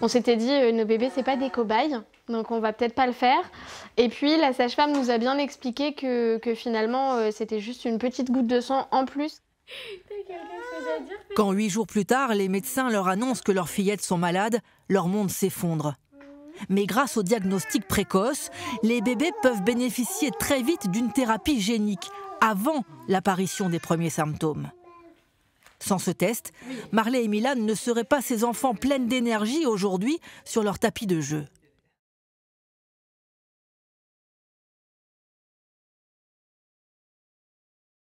on s'était dit euh, nos bébés c'est pas des cobayes, donc on va peut-être pas le faire. Et puis la sage-femme nous a bien expliqué que, finalement euh, c'était juste une petite goutte de sang en plus. Quand huit jours plus tard, les médecins leur annoncent que leurs fillettes sont malades, leur monde s'effondre. Mais grâce au diagnostic précoce, les bébés peuvent bénéficier très vite d'une thérapie génique avant l'apparition des premiers symptômes. Sans ce test, Marley et Milan ne seraient pas ces enfants pleins d'énergie aujourd'hui sur leur tapis de jeu.